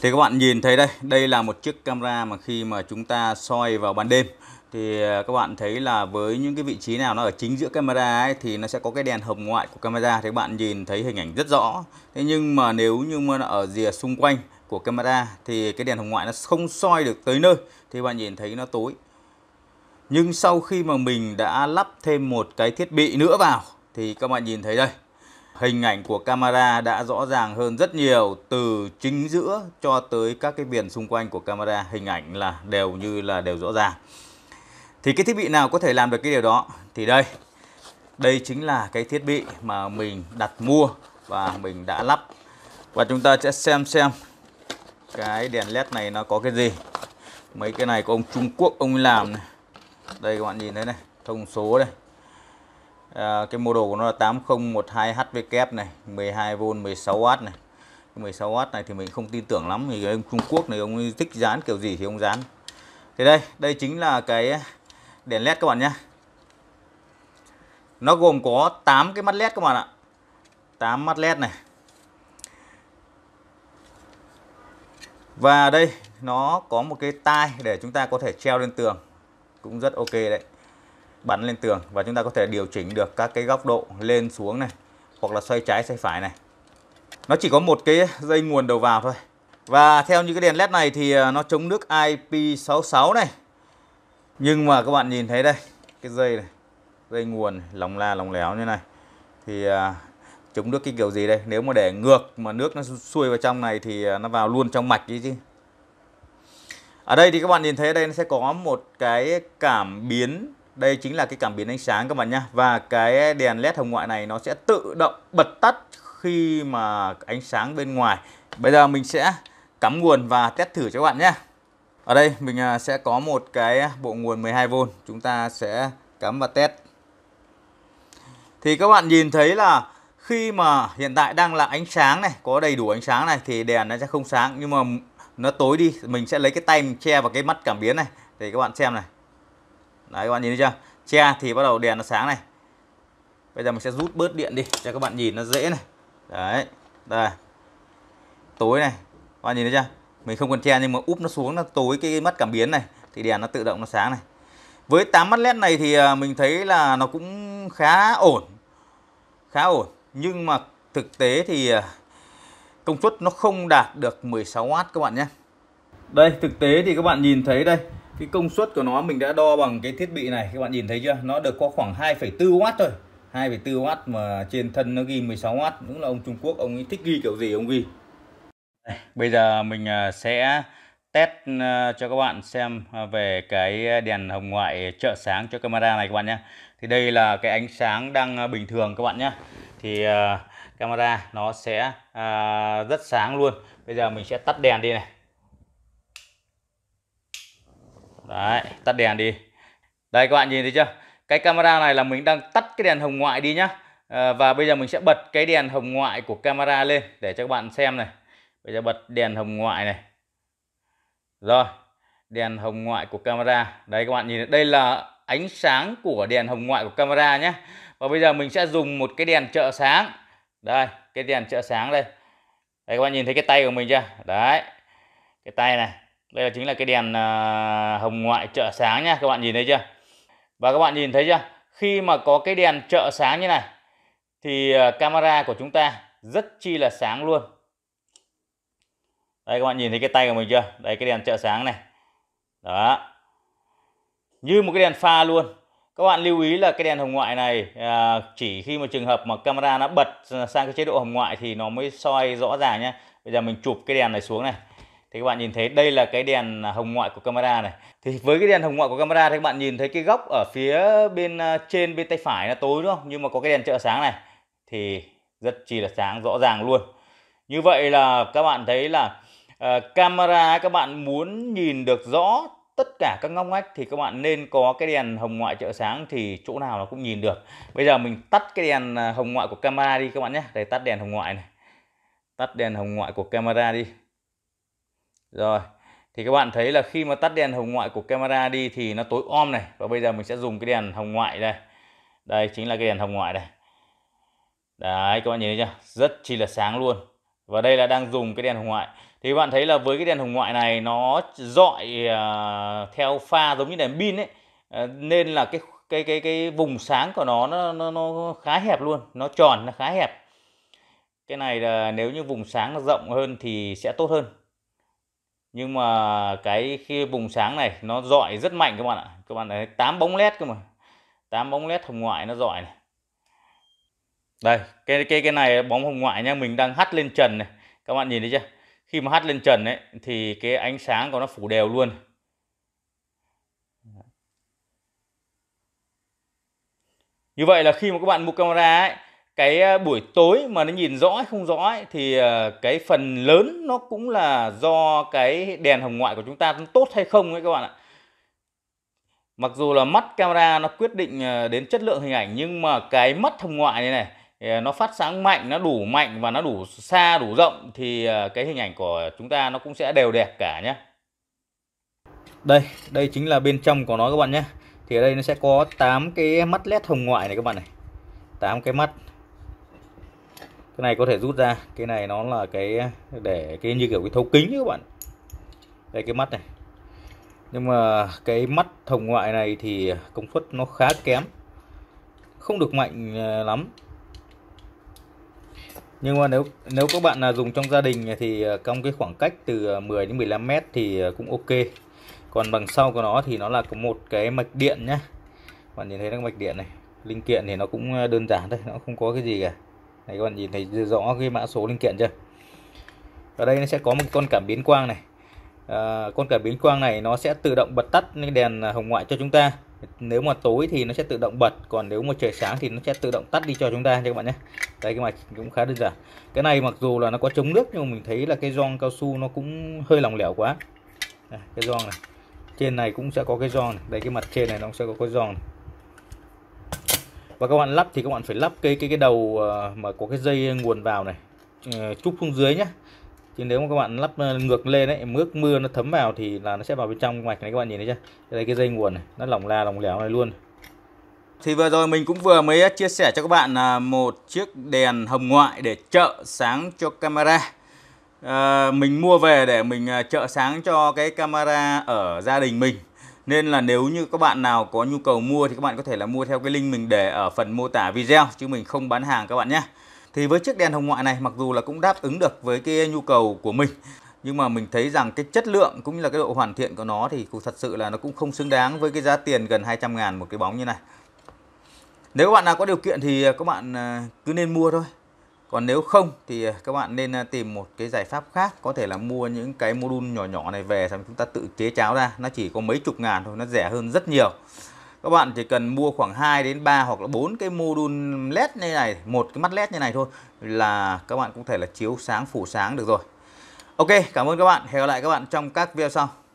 thì các bạn nhìn thấy đây đây là một chiếc camera mà khi mà chúng ta soi vào ban đêm thì à, các bạn thấy là với những cái vị trí nào nó ở chính giữa camera ấy, thì nó sẽ có cái đèn hồng ngoại của camera thì các bạn nhìn thấy hình ảnh rất rõ thế nhưng mà nếu như mà nó ở rìa xung quanh của camera thì cái đèn hồng ngoại nó không soi được tới nơi thì bạn nhìn thấy nó tối nhưng sau khi mà mình đã lắp thêm một cái thiết bị nữa vào thì các bạn nhìn thấy đây hình ảnh của camera đã rõ ràng hơn rất nhiều từ chính giữa cho tới các cái viền xung quanh của camera hình ảnh là đều như là đều rõ ràng thì cái thiết bị nào có thể làm được cái điều đó thì đây đây chính là cái thiết bị mà mình đặt mua và mình đã lắp và chúng ta sẽ xem xem cái đèn led này nó có cái gì mấy cái này của ông Trung Quốc ông làm này đây các bạn nhìn thấy này thông số đây à, cái model của nó là 8012 HVK này 12V 16W này 16W này thì mình không tin tưởng lắm thì ông Trung Quốc này ông thích dán kiểu gì thì ông dán thì đây đây chính là cái đèn led các bạn nhé nó gồm có 8 cái mắt led các bạn ạ 8 mắt led này và đây nó có một cái tai để chúng ta có thể treo lên tường cũng rất ok đấy bắn lên tường và chúng ta có thể điều chỉnh được các cái góc độ lên xuống này hoặc là xoay trái xoay phải này nó chỉ có một cái dây nguồn đầu vào thôi và theo như cái đèn led này thì à, nó chống nước IP66 này nhưng mà các bạn nhìn thấy đây cái dây này dây nguồn lỏng la lỏng léo như này thì à, chống nước cái kiểu gì đây nếu mà để ngược mà nước nó xuôi vào trong này thì à, nó vào luôn trong mạch đi chứ ở đây thì các bạn nhìn thấy đây nó sẽ có một cái cảm biến đây chính là cái cảm biến ánh sáng các bạn nhé và cái đèn led hồng ngoại này nó sẽ tự động bật tắt khi mà ánh sáng bên ngoài bây giờ mình sẽ cắm nguồn và test thử cho các bạn nhé ở đây mình à, sẽ có một cái bộ nguồn 12V chúng ta sẽ cắm và test thì các bạn nhìn thấy là khi mà hiện tại đang là ánh sáng này có đầy đủ ánh sáng này thì đèn nó sẽ không sáng nhưng mà nó tối đi mình sẽ lấy cái tay mình che vào cái mắt cảm biến này thì các bạn xem này đấy các bạn nhìn thấy chưa che thì bắt đầu đèn nó sáng này bây giờ mình sẽ rút bớt điện đi cho các bạn nhìn nó dễ này đấy đây tối này các bạn nhìn thấy chưa mình không cần che nhưng mà úp nó xuống là tối cái mắt cảm biến này thì đèn nó tự động nó sáng này với 8 mắt led này thì à, mình thấy là nó cũng khá ổn khá ổn nhưng mà thực tế thì à, công suất nó không đạt được 16W các bạn nhé đây thực tế thì các bạn nhìn thấy đây cái công suất của nó mình đã đo bằng cái thiết bị này các bạn nhìn thấy chưa nó được có khoảng 2,4W thôi 2,4W mà trên thân nó ghi 16W đúng là ông Trung Quốc ông ấy thích ghi kiểu gì ông ghi bây giờ mình à, sẽ test à, cho các bạn xem à, về cái đèn hồng ngoại trợ sáng cho camera này các bạn nhé thì đây là cái ánh sáng đang bình thường các bạn nhé thì camera nó sẽ rất sáng luôn bây giờ mình sẽ tắt đèn đi này đấy tắt đèn đi đây các bạn nhìn thấy chưa cái camera này là mình đang tắt cái đèn hồng ngoại đi nhá ờ, và bây giờ mình sẽ bật cái đèn hồng ngoại của camera lên để cho các bạn xem này bây giờ bật đèn hồng ngoại này rồi đèn hồng ngoại của camera đây các bạn nhìn đây là ánh sáng của đèn hồng ngoại của camera nhé và bây giờ mình sẽ dùng một cái đèn trợ sáng đây cái đèn trợ sáng đây đây các bạn nhìn thấy cái tay của mình chưa đấy cái tay này đây là chính là cái đèn à, hồng ngoại trợ sáng nha các bạn nhìn thấy chưa và các bạn nhìn thấy chưa khi mà có cái đèn trợ sáng như này thì à, camera của chúng ta rất chi là sáng luôn đây các bạn nhìn thấy cái tay của mình chưa đây cái đèn trợ sáng này đó như một cái đèn pha luôn các bạn lưu ý là cái đèn hồng ngoại này à, chỉ khi mà trường hợp mà camera nó bật sang cái chế độ hồng ngoại thì nó mới soi rõ ràng nhé bây giờ mình chụp cái đèn này xuống này thì các bạn nhìn thấy đây là cái đèn à, hồng ngoại của camera này thì với cái đèn hồng ngoại của camera thì các bạn nhìn thấy cái góc ở phía bên à, trên bên tay phải là tối đúng không nhưng mà có cái đèn trợ sáng này thì rất chi là sáng rõ ràng luôn như vậy là các bạn thấy là uh, camera các bạn muốn nhìn được rõ tất cả các ngóc ngách thì các bạn nên có cái đèn hồng ngoại trợ sáng thì chỗ nào nó cũng nhìn được bây giờ mình tắt cái đèn hồng ngoại của camera đi các bạn nhé để tắt đèn hồng ngoại này tắt đèn hồng ngoại của camera đi rồi thì các bạn thấy là khi mà tắt đèn hồng ngoại của camera đi thì nó tối om này và bây giờ mình sẽ dùng cái đèn hồng ngoại đây đây chính là cái đèn hồng ngoại đây đấy các bạn nhìn thấy chưa rất chi là sáng luôn và đây là đang dùng cái đèn hồng ngoại thì các bạn thấy là với cái đèn hồng ngoại này nó dọi uh, theo pha giống như đèn pin ấy uh, nên là cái cái cái cái vùng sáng của nó nó nó, nó khá hẹp luôn nó tròn nó khá hẹp cái này là nếu như vùng sáng nó rộng hơn thì sẽ tốt hơn nhưng mà cái khi bùng sáng này nó dọi rất mạnh các bạn ạ các bạn thấy tám bóng led cơ mà tám bóng led hồng ngoại nó dọi này đây cái cái cái này bóng hồng ngoại nha mình đang hắt lên trần này các bạn nhìn thấy chưa khi mà hắt lên trần ấy thì cái ánh sáng của nó phủ đều luôn như vậy là khi mà các bạn mua camera ấy cái ờ, buổi tối mà nó nhìn rõ hay không rõ ấy, thì ờ, cái phần lớn nó cũng là do cái đèn hồng ngoại của chúng ta tốt hay không ấy các bạn ạ mặc dù là mắt camera nó quyết định ờ, đến chất lượng hình ảnh nhưng mà cái mắt hồng ngoại này này nó phát sáng mạnh nó đủ mạnh và nó đủ xa đủ rộng thì cái hình ảnh của chúng ta nó cũng sẽ đều đẹp cả nhé đây đây chính là bên trong của nó các bạn nhé thì ở đây nó sẽ có 8 cái mắt led hồng ngoại này các bạn này 8 cái mắt cái này có thể rút ra cái này nó là cái để cái như kiểu cái thấu kính các bạn đây cái mắt này nhưng mà cái mắt hồng ngoại này thì công suất nó khá kém không được mạnh ờ, lắm nhưng mà nếu nếu các bạn là dùng trong gia đình thì ờ, trong cái khoảng cách từ 10 ờ, đến 15 mét thì cũng ok còn bằng sau của nó thì nó là có một cái mạch điện nhá bạn nhìn thấy nó mạch điện này linh kiện thì nó cũng đơn giản thôi nó không có cái gì cả Đấy các bạn nhìn thấy rõ cái mã số linh kiện chưa? Ở đây nó sẽ có một con cảm biến quang này. À, con cảm biến quang này nó sẽ tự động bật tắt cái đèn hồng ngoại cho chúng ta. Nếu mà tối thì nó sẽ tự động bật, còn nếu mà trời sáng thì nó sẽ tự động tắt đi cho chúng ta các bạn nhé. Đây cái mạch cũng khá đơn giản. Cái này mặc dù là nó có chống nước nhưng mà mình thấy là cái gioăng cao su nó cũng hơi lỏng lẻo quá. Đây, cái gioăng này. Trên này cũng sẽ có cái gioăng này. Đây cái mặt trên này nó sẽ có cái gioăng này và các bạn lắp thì các bạn phải lắp cái cái cái đầu ờ, mà có cái dây nguồn vào này ờ, chúc xuống dưới nhé chứ nếu mà các bạn lắp ờ, ngược lên đấy nước mưa nó thấm vào thì là nó sẽ vào bên trong mạch này các bạn nhìn thấy chưa đây cái dây nguồn này nó lỏng la lỏng lẻo này luôn thì vừa rồi mình cũng vừa mới chia sẻ cho các bạn một chiếc đèn hồng ngoại để trợ sáng cho camera à, mình mua về để mình trợ sáng cho cái camera ở gia đình mình nên là nếu như các bạn nào có nhu cầu mua thì các bạn có thể là mua theo cái link mình để ở phần mô tả video chứ mình không bán hàng các bạn nhé. Thì với chiếc đèn hồng ngoại này mặc dù là cũng đáp ứng được với cái nhu cầu của mình nhưng mà mình thấy rằng cái chất lượng cũng như là cái độ hoàn thiện của nó thì cũng thật sự là nó cũng không xứng đáng với cái giá tiền gần 200 ngàn một cái bóng như này. Nếu các bạn nào có điều kiện thì các bạn à, cứ nên mua thôi còn nếu không thì à, các bạn nên à, tìm một cái giải pháp khác có thể là mua những cái module nhỏ nhỏ này về xong chúng ta tự chế cháo ra nó chỉ có mấy chục ngàn thôi nó rẻ hơn rất nhiều các bạn chỉ cần mua khoảng 2 đến 3 hoặc là 4 cái module led như này một cái mắt led như này thôi là các bạn cũng thể là chiếu sáng phủ sáng được rồi Ok cảm ơn các bạn hẹn gặp lại các bạn trong các video sau